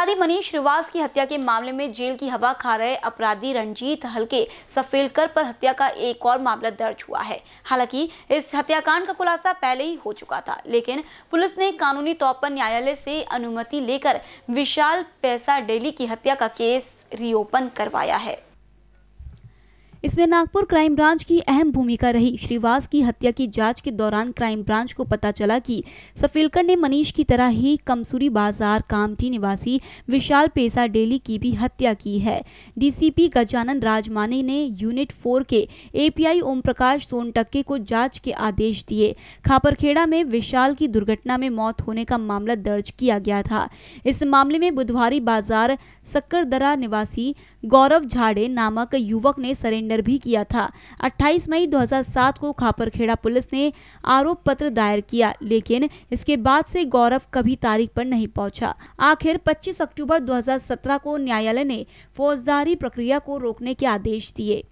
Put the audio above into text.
अपराधी मनीष श्रीवास की हत्या के मामले में जेल की हवा खा रहे अपराधी रणजीत हल्के सफेलकर पर हत्या का एक और मामला दर्ज हुआ है हालांकि इस हत्याकांड का खुलासा पहले ही हो चुका था लेकिन पुलिस ने कानूनी तौर पर न्यायालय से अनुमति लेकर विशाल पैसा डेली की हत्या का केस रीओपन करवाया है इसमें नागपुर क्राइम ब्रांच की अहम भूमिका रही श्रीवास की हत्या की जांच के दौरान क्राइम ब्रांच को पता चला कि सफेलकर ने मनीष की तरह ही कमसूरी बाजार कामटी निवासी विशाल पेसा डेली की भी हत्या की है डीसीपी गजानन राजमाने ने यूनिट फोर के एपीआई ओम प्रकाश सोनटक्के को जांच के आदेश दिए खापरखेड़ा में विशाल की दुर्घटना में मौत होने का मामला दर्ज किया गया था इस मामले में बुधवारी बाजार सक्करदरा निवासी गौरव झाड़े नामक युवक ने सरेंडर टेंडर भी किया था 28 मई 2007 को खापरखेड़ा पुलिस ने आरोप पत्र दायर किया लेकिन इसके बाद से गौरव कभी तारीख पर नहीं पहुंचा। आखिर 25 अक्टूबर 2017 को न्यायालय ने फौजदारी प्रक्रिया को रोकने के आदेश दिए